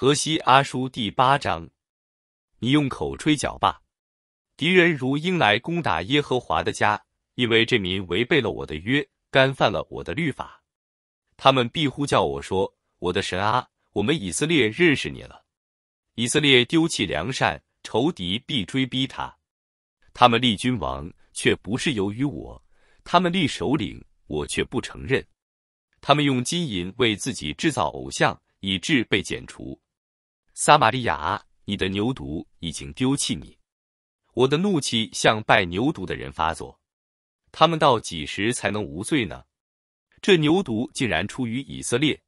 河西阿叔第八章，你用口吹角吧。敌人如鹰来攻打耶和华的家，因为这民违背了我的约，干犯了我的律法。他们必呼叫我说：“我的神啊，我们以色列认识你了。”以色列丢弃良善，仇敌必追逼他。他们立君王，却不是由于我；他们立首领，我却不承认。他们用金银为自己制造偶像，以致被剪除。撒玛利亚，你的牛犊已经丢弃你，我的怒气向拜牛犊的人发作，他们到几时才能无罪呢？这牛犊竟然出于以色列，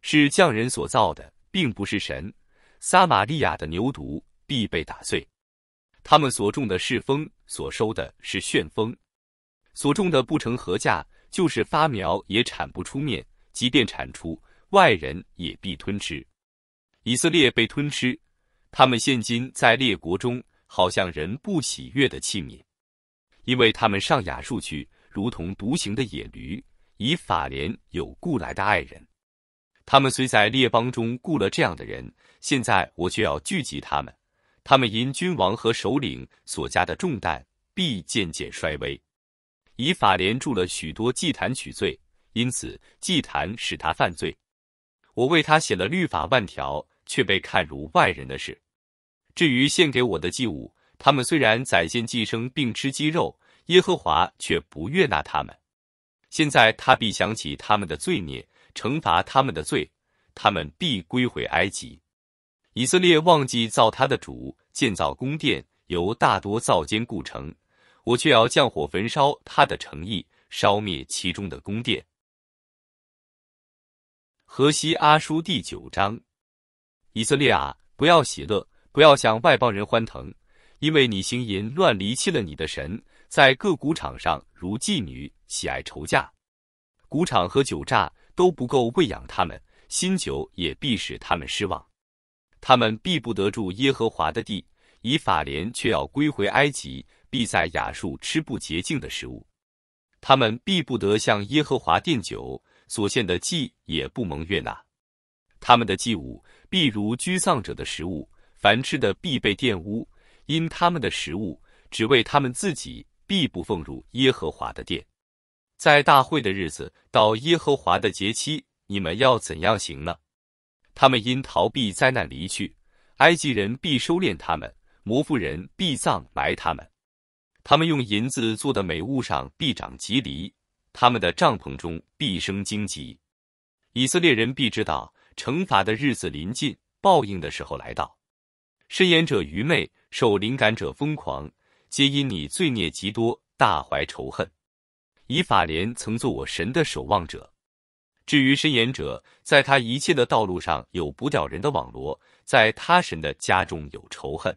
是匠人所造的，并不是神。撒玛利亚的牛犊必被打碎，他们所种的是风，所收的是旋风，所种的不成合价，就是发苗也产不出面，即便产出，外人也必吞吃。以色列被吞吃，他们现今在列国中，好像人不喜悦的器皿，因为他们上雅述去，如同独行的野驴。以法莲有雇来的爱人，他们虽在列邦中雇了这样的人，现在我却要聚集他们。他们因君王和首领所加的重担，必渐渐衰微。以法莲铸了许多祭坛取罪，因此祭坛使他犯罪。我为他写了律法万条。却被看如外人的事。至于献给我的祭物，他们虽然宰献祭牲并吃鸡肉，耶和华却不悦纳他们。现在他必想起他们的罪孽，惩罚他们的罪，他们必归回埃及。以色列忘记造他的主，建造宫殿，由大多造坚固城。我却要降火焚烧他的诚意，烧灭其中的宫殿。河西阿书第九章。以色列啊，不要喜乐，不要向外邦人欢腾，因为你行淫乱离弃了你的神，在各谷场上如妓女喜爱仇嫁，谷场和酒榨都不够喂养他们，新酒也必使他们失望，他们必不得住耶和华的地，以法莲却要归回埃及，必在雅树吃不洁净的食物，他们必不得向耶和华奠酒，所献的祭也不蒙悦纳。他们的祭物，譬如居丧者的食物，凡吃的必被玷污，因他们的食物只为他们自己，必不奉入耶和华的殿。在大会的日子，到耶和华的节期，你们要怎样行呢？他们因逃避灾难离去，埃及人必收敛他们，摩妇人必葬埋他们。他们用银子做的美物上必长吉藜，他们的帐篷中必生荆棘，以色列人必知道。惩罚的日子临近，报应的时候来到。伸言者愚昧，受灵感者疯狂，皆因你罪孽极多，大怀仇恨。以法莲曾做我神的守望者。至于伸言者，在他一切的道路上有不掉人的网罗，在他神的家中有仇恨。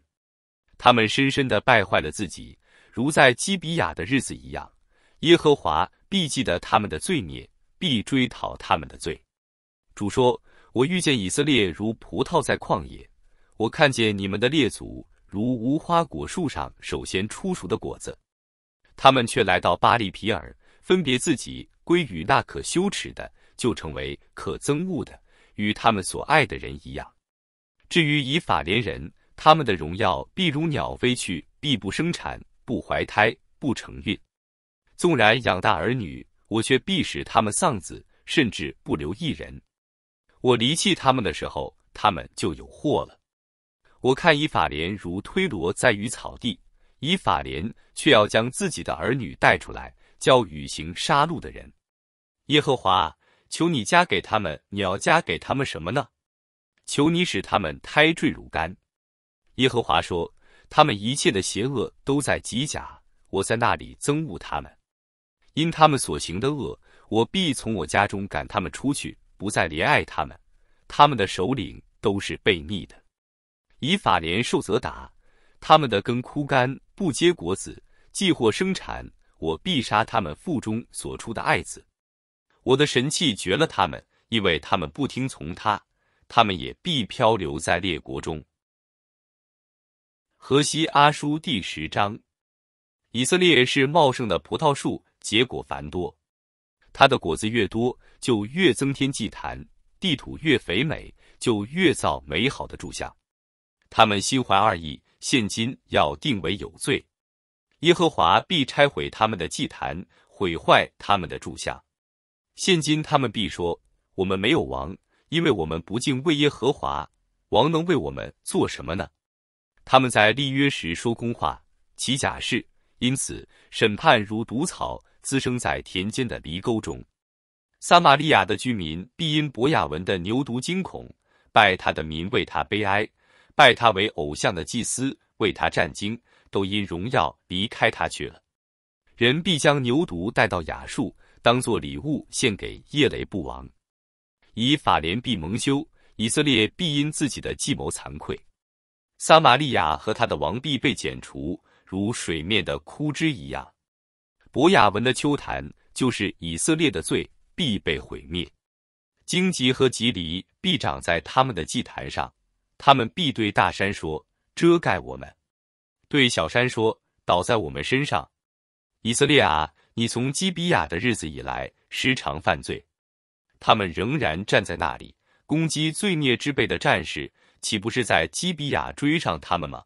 他们深深的败坏了自己，如在基比亚的日子一样。耶和华必记得他们的罪孽，必追讨他们的罪。主说。我遇见以色列如葡萄在旷野，我看见你们的列祖如无花果树上首先出熟的果子，他们却来到巴利皮尔，分别自己归于那可羞耻的，就成为可憎恶的，与他们所爱的人一样。至于以法连人，他们的荣耀必如鸟飞去，必不生产，不怀胎，不成孕。纵然养大儿女，我却必使他们丧子，甚至不留一人。我离弃他们的时候，他们就有祸了。我看以法莲如推罗在于草地，以法莲却要将自己的儿女带出来，叫与行杀戮的人。耶和华，求你加给他们，你要加给他们什么呢？求你使他们胎坠如干。耶和华说，他们一切的邪恶都在极甲，我在那里憎恶他们，因他们所行的恶，我必从我家中赶他们出去。不再怜爱他们，他们的首领都是悖逆的。以法莲受责打，他们的根枯干，不结果子，既或生产，我必杀他们腹中所出的爱子。我的神气绝了他们，因为他们不听从他，他们也必漂流在列国中。河西阿叔第十章，以色列是茂盛的葡萄树，结果繁多，它的果子越多。就越增添祭坛，地土越肥美，就越造美好的柱像。他们心怀二意，现今要定为有罪。耶和华必拆毁他们的祭坛，毁坏他们的柱像。现今他们必说：“我们没有王，因为我们不敬畏耶和华。王能为我们做什么呢？”他们在立约时说空话，起假誓，因此审判如毒草滋生在田间的犁沟中。撒玛利亚的居民必因博雅文的牛犊惊恐，拜他的民为他悲哀，拜他为偶像的祭司为他占经，都因荣耀离开他去了。人必将牛犊带到雅树，当作礼物献给叶雷布王，以法莲必蒙羞，以色列必因自己的计谋惭愧。撒玛利亚和他的王必被剪除，如水面的枯枝一样。博雅文的秋坛就是以色列的罪。必被毁灭，荆棘和棘藜必长在他们的祭坛上，他们必对大山说：“遮盖我们！”对小山说：“倒在我们身上！”以色列啊，你从基比亚的日子以来，时常犯罪。他们仍然站在那里攻击罪孽之辈的战士，岂不是在基比亚追上他们吗？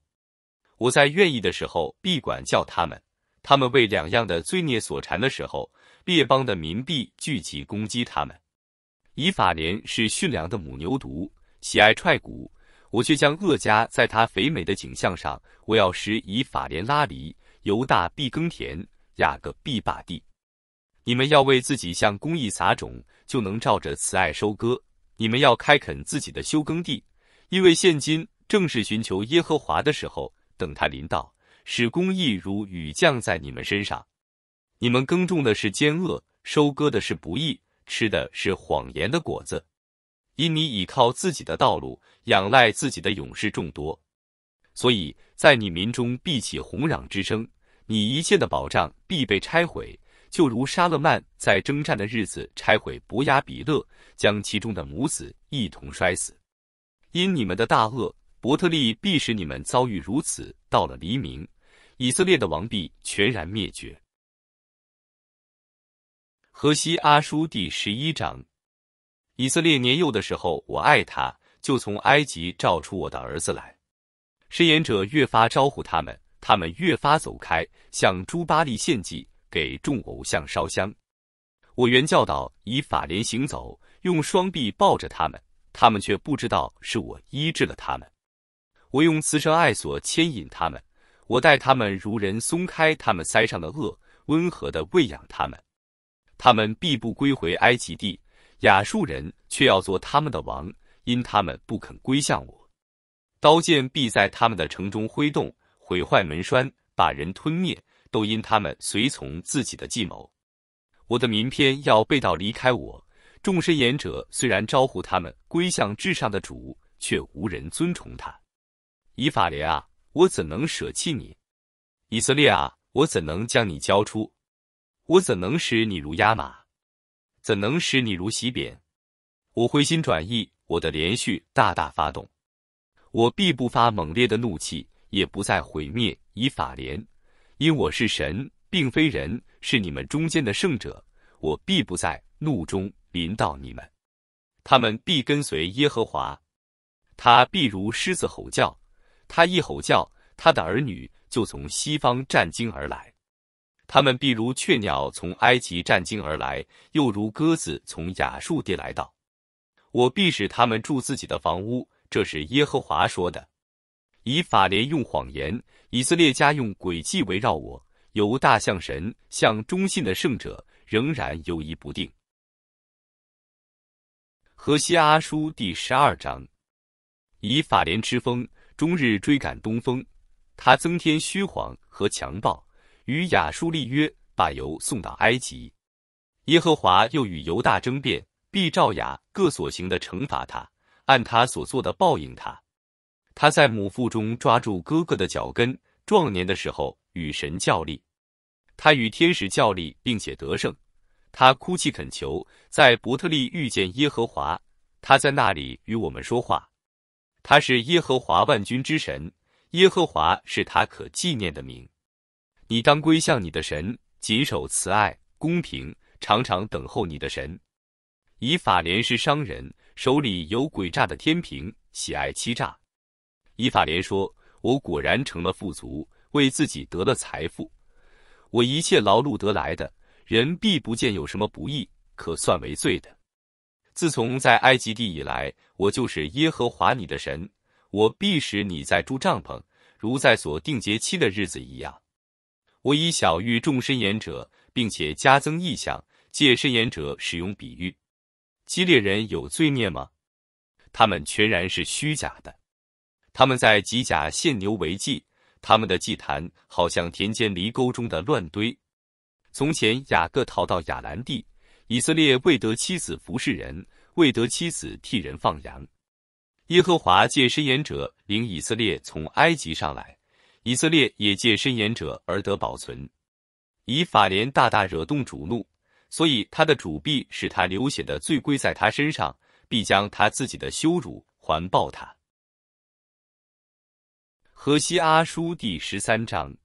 我在愿意的时候必管教他们，他们为两样的罪孽所缠的时候。列邦的民币聚集攻击他们。以法莲是驯良的母牛犊，喜爱踹鼓，我却将恶家在它肥美的景象上。我要使以法莲拉犁，犹大必耕田，亚各必霸地。你们要为自己向公义撒种，就能照着慈爱收割。你们要开垦自己的休耕地，因为现今正是寻求耶和华的时候，等他临到，使公义如雨降在你们身上。你们耕种的是奸恶，收割的是不义，吃的是谎言的果子。因你倚靠自己的道路，仰赖自己的勇士众多，所以在你民中必起哄嚷之声。你一切的保障必被拆毁，就如沙勒曼在征战的日子拆毁伯雅比勒，将其中的母子一同摔死。因你们的大恶，伯特利必使你们遭遇如此。到了黎明，以色列的王必全然灭绝。荷西阿书第十一章：以色列年幼的时候，我爱他，就从埃及召出我的儿子来。伸言者越发招呼他们，他们越发走开，向朱巴利献祭，给众偶像烧香。我原教导以法莲行走，用双臂抱着他们，他们却不知道是我医治了他们。我用慈生爱所牵引他们，我待他们如人，松开他们腮上的轭，温和的喂养他们。他们必不归回埃及地，亚述人却要做他们的王，因他们不肯归向我。刀剑必在他们的城中挥动，毁坏门栓，把人吞灭，都因他们随从自己的计谋。我的民偏要背道离开我，众申言者虽然招呼他们归向至上的主，却无人尊崇他。以法莲啊，我怎能舍弃你？以色列啊，我怎能将你交出？我怎能使你如压马？怎能使你如洗扁？我回心转意，我的连续大大发动。我必不发猛烈的怒气，也不再毁灭以法连，因我是神，并非人，是你们中间的圣者。我必不在怒中临到你们。他们必跟随耶和华，他必如狮子吼叫。他一吼叫，他的儿女就从西方战惊而来。他们必如雀鸟从埃及占经而来，又如鸽子从亚树地来到。我必使他们住自己的房屋，这是耶和华说的。以法莲用谎言，以色列家用诡计围绕我。由大象神向忠信的圣者仍然犹疑不定。河西阿书第十二章：以法莲之风，终日追赶东风。他增添虚谎和强暴。与雅书立约，把油送到埃及。耶和华又与犹大争辩，必照雅各所行的惩罚他，按他所做的报应他。他在母腹中抓住哥哥的脚跟，壮年的时候与神较力，他与天使较力，并且得胜。他哭泣恳求，在伯特利遇见耶和华，他在那里与我们说话。他是耶和华万军之神，耶和华是他可纪念的名。你当归向你的神，谨守慈爱、公平，常常等候你的神。以法莲是商人，手里有诡诈的天平，喜爱欺诈。以法莲说：“我果然成了富足，为自己得了财富。我一切劳碌得来的人，必不见有什么不义可算为罪的。自从在埃及地以来，我就是耶和华你的神，我必使你在住帐篷，如在所定节期的日子一样。”我以小喻众身言者，并且加增意象，借身言者使用比喻。基列人有罪孽吗？他们全然是虚假的。他们在极假献牛为祭，他们的祭坛好像田间犁沟中的乱堆。从前雅各逃到雅兰地，以色列未得妻子服侍人，未得妻子替人放羊。耶和华借身言者领以色列从埃及上来。以色列也借申言者而得保存，以法莲大大惹动主怒，所以他的主必使他流血的罪归在他身上，必将他自己的羞辱还报他。河西阿书第十三章：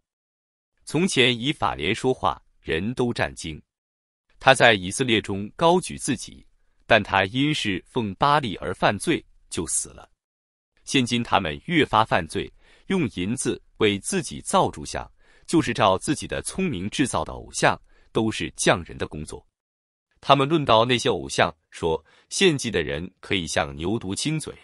从前以法莲说话，人都战惊；他在以色列中高举自己，但他因是奉巴利而犯罪，就死了。现今他们越发犯罪。用银子为自己造柱像，就是照自己的聪明制造的偶像，都是匠人的工作。他们论到那些偶像，说献祭的人可以像牛犊亲嘴，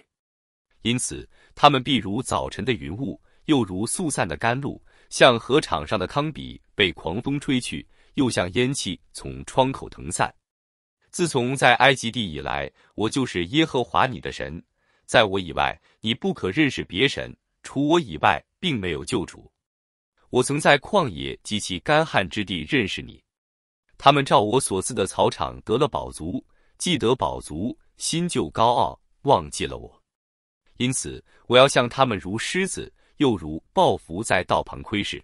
因此他们必如早晨的云雾，又如速散的甘露，像河场上的糠秕被狂风吹去，又像烟气从窗口腾散。自从在埃及地以来，我就是耶和华你的神，在我以外你不可认识别神。除我以外，并没有救主。我曾在旷野及其干旱之地认识你。他们照我所赐的草场得了饱足，既得饱足，心就高傲，忘记了我。因此，我要向他们如狮子，又如暴伏在道旁窥视。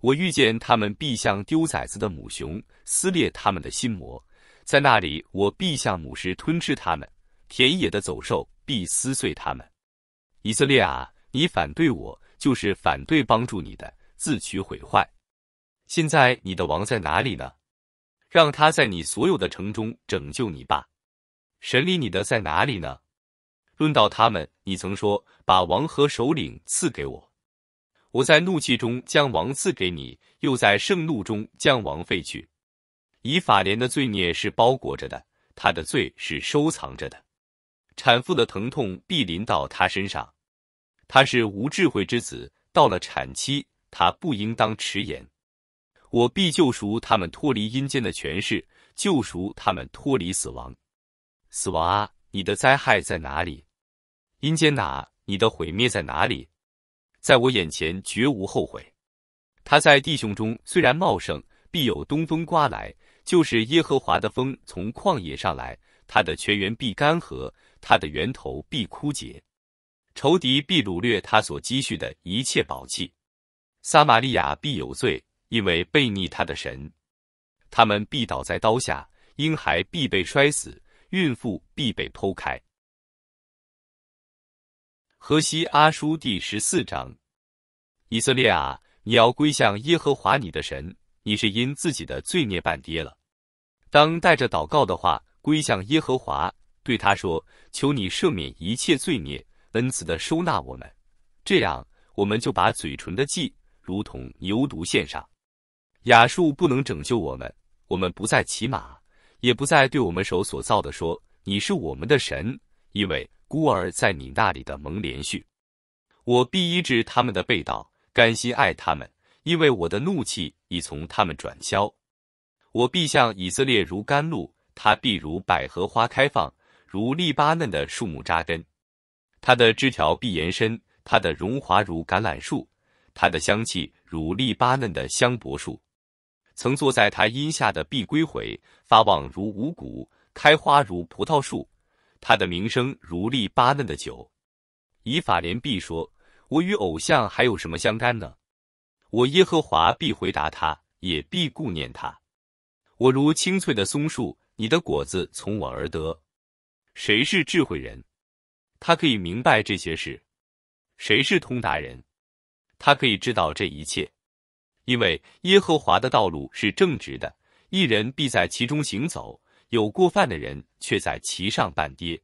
我遇见他们，必像丢崽子的母熊，撕裂他们的心魔。在那里，我必像母狮吞吃他们；田野的走兽必撕碎他们。以色列啊！你反对我，就是反对帮助你的，自取毁坏。现在你的王在哪里呢？让他在你所有的城中拯救你吧。审理你的在哪里呢？论到他们，你曾说把王和首领赐给我。我在怒气中将王赐给你，又在盛怒中将王废去。以法莲的罪孽是包裹着的，他的罪是收藏着的，产妇的疼痛必临到他身上。他是无智慧之子，到了产期，他不应当迟延。我必救赎他们脱离阴间的权势，救赎他们脱离死亡。死亡啊，你的灾害在哪里？阴间哪，你的毁灭在哪里？在我眼前绝无后悔。他在弟兄中虽然茂盛，必有东风刮来，就是耶和华的风从旷野上来，他的泉源必干涸，他的源头必枯竭。仇敌必掳掠他所积蓄的一切宝器，撒玛利亚必有罪，因为悖逆他的神。他们必倒在刀下，婴孩必被摔死，孕妇必被剖开。河西阿书第十四章：以色列啊，你要归向耶和华你的神，你是因自己的罪孽绊跌了。当带着祷告的话归向耶和华，对他说：“求你赦免一切罪孽。”恩赐的收纳我们，这样我们就把嘴唇的祭如同牛犊献上。雅树不能拯救我们，我们不再骑马，也不再对我们手所造的说你是我们的神，因为孤儿在你那里的蒙连续。我必医治他们的背道，甘心爱他们，因为我的怒气已从他们转消。我必向以色列如甘露，他必如百合花开放，如利巴嫩的树木扎根。它的枝条必延伸，它的荣华如橄榄树，它的香气如黎巴嫩的香柏树。曾坐在它荫下的必归回，发旺如五谷，开花如葡萄树。它的名声如黎巴嫩的酒。以法莲必说：“我与偶像还有什么相干呢？”我耶和华必回答他，也必顾念他。我如清脆的松树，你的果子从我而得。谁是智慧人？他可以明白这些事，谁是通达人，他可以知道这一切，因为耶和华的道路是正直的，一人必在其中行走，有过犯的人却在其上半跌。